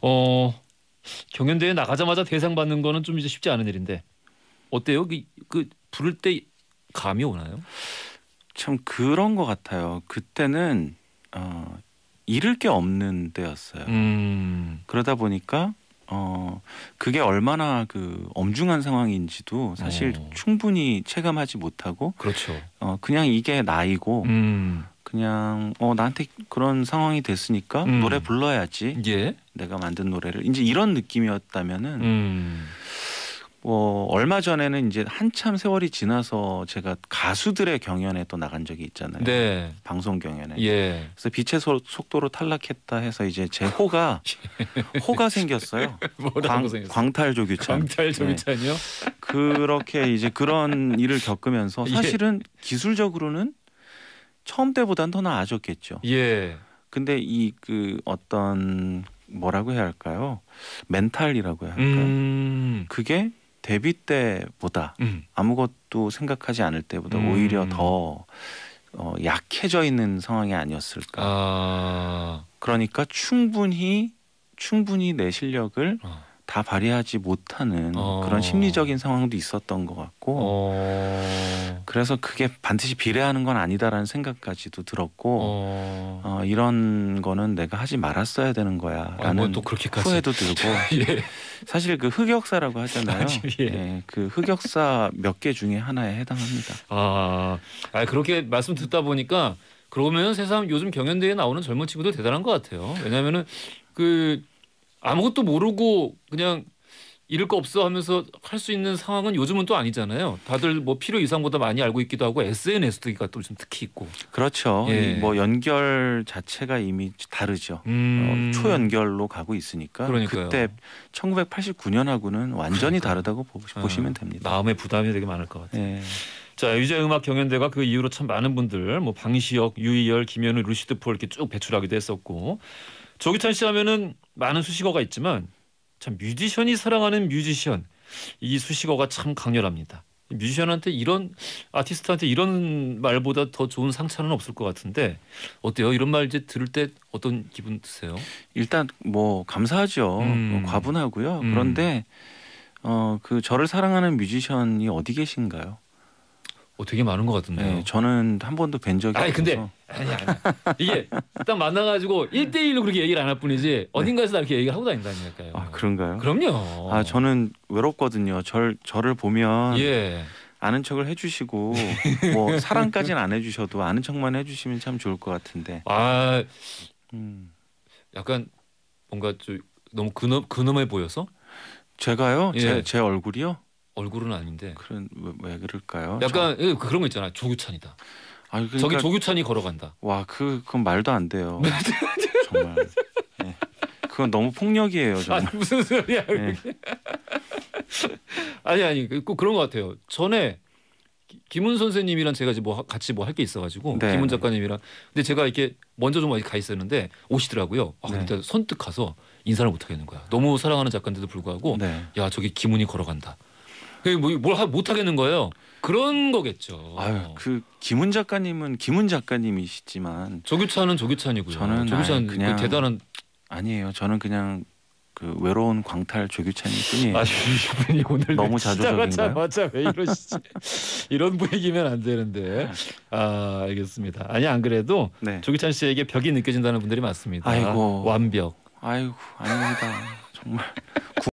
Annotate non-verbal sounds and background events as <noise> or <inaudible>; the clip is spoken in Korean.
어 경연대회 나가자마자 대상 받는 거는 좀 이제 쉽지 않은 일인데 어때요? 그, 그 부를 때 감이 오나요? 참 그런 것 같아요. 그때는 어, 잃을 게 없는 때였어요. 음. 그러다 보니까 어 그게 얼마나 그 엄중한 상황인지도 사실 어. 충분히 체감하지 못하고 그렇죠. 어 그냥 이게 나이고 음. 그냥 어 나한테 그런 상황이 됐으니까 음. 노래 불러야지. 예. 내가 만든 노래를 이제 이런 느낌이었다면은 음. 뭐 얼마 전에는 이제 한참 세월이 지나서 제가 가수들의 경연에 또 나간 적이 있잖아요. 네. 방송 경연에. 예. 그래서 빛의 소, 속도로 탈락했다 해서 이제 제 호가 <laughs> 예. 호가 생겼어요. 뭐 광탈조규찬. 광탈조규찬이요? 네. 그렇게 이제 그런 일을 겪으면서 예. 사실은 예. 기술적으로는 처음 때보단 더 나아졌겠죠. 예. 근데 이 그 어떤 뭐라고 해야 할까요? 멘탈이라고 해야 할까요? 음... 그게 데뷔 때보다 음. 아무것도 생각하지 않을 때보다 음. 오히려 더 어, 약해져 있는 상황이 아니었을까. 아. 그러니까 충분히 충분히 내 실력을 어. 다 발휘하지 못하는 어. 그런 심리적인 상황도 있었던 것 같고 어. 그래서 그게 반드시 비례하는 건 아니다라는 생각까지도 들었고 어. 어 이런 거는 내가 하지 말았어야 되는 아, 뭐 거야라는 아, 또 후회도 들고 <laughs> 예. 사실 그 흑역사라고 하잖아요. <laughs> 예. 예. 그 흑역사 몇 개 중에 하나에 해당합니다. 아, 아 그렇게 말씀 듣다 보니까 그러면 세상 요즘 경연대회 나오는 젊은 친구들 대단한 것 같아요. 왜냐면은그 아무것도 모르고 그냥 잃을 거 없어 하면서 할 수 있는 상황은 요즘은 또 아니잖아요. 다들 뭐 필요 이상보다 많이 알고 있기도 하고 SNS가 또 요즘 특히 있고. 그렇죠. 예. 뭐 연결 자체가 이미 다르죠. 어, 음... 어, 초연결로 가고 있으니까 그러니까요. 그때 1989년하고는 완전히 그러니까. 다르다고 보, 아, 보시면 됩니다. 마음의 부담이 되게 많을 것 같아요. 예. 자 유재음악 경연대가 그 이후로 참 많은 분들 뭐 방시혁, 유이열 김현우, 루시드 폴 이렇게 쭉 배출하기도 했었고 조기찬 씨 하면은 많은 수식어가 있지만 참 뮤지션이 사랑하는 뮤지션 이 수식어가 참 강렬합니다. 뮤지션한테 이런 아티스트한테 이런 말보다 더 좋은 상처는 없을 것 같은데 어때요? 이런 말 이제 들을 때 어떤 기분 드세요? 일단 뭐 감사하죠. 뭐 음. 과분하고요. 음. 그런데 어 그 저를 사랑하는 뮤지션이 어디 계신가요? 어, 되게 많은 것같은데 네, 저는 한 번도 뵌 적이 없어서. 근데 아니, 아니. 이게 딱 만나가지고 1대1로 그렇게 얘기를 안 할 뿐이지 네. 어딘가에서 이렇게 얘기를 하고 다닌다니까요. 아 그런가요? 그럼요. 아 저는 외롭거든요. 절, 저를 보면 예. 아는 척을 해주시고 뭐 <laughs> 사랑까지는 안 해주셔도 아는 척만 해주시면 참 좋을 것 같은데. 아 음. 약간 뭔가 좀 너무 근엄 근엄해 보여서? 제가요? 예. 제, 제 얼굴이요? 얼굴은 아닌데. 그런 왜, 왜 그럴까요? 약간 저... 예, 그런 거 있잖아. 조규찬이다. 아, 그러니까... 저기 조규찬이 걸어간다. 와, 그 그건 말도 안 돼요. <laughs> 정말. 네. 그건 너무 폭력이에요. 정말. 아니, 무슨 소리야 네. 아니 아니 그, 꼭 그런 것 같아요. 전에 김훈 선생님이랑 제가 이제 뭐 같이 뭐 할 게 있어가지고 네. 김훈 작가님이랑 근데 제가 이렇게 먼저 좀가 있었는데 오시더라고요. 아, 근데 네. 선뜻 가서 인사를 못 하겠는 거야. 너무 사랑하는 작가인데도 불구하고 네. 야 저기 김훈이 걸어간다. 그게 뭐, 뭘못 하겠는 거예요. 그런 거겠죠. 아유, 그 김훈 작가님은 김훈 작가님이시지만 조규찬은 조규찬이고요. 저는 조규찬 아유, 그 그냥 대단한 아니에요. 저는 그냥 그 외로운 광탈 조규찬이 뿐이에요. 아, 이분이 오늘 너무 자주적인가요? 이러시지? <laughs> 이런 분위기면 안 되는데. 아, 알겠습니다. 아니 안 그래도 네. 조규찬 씨에게 벽이 느껴진다는 분들이 많습니다. 아이고 완벽. 아이고 아닙니다. 정말.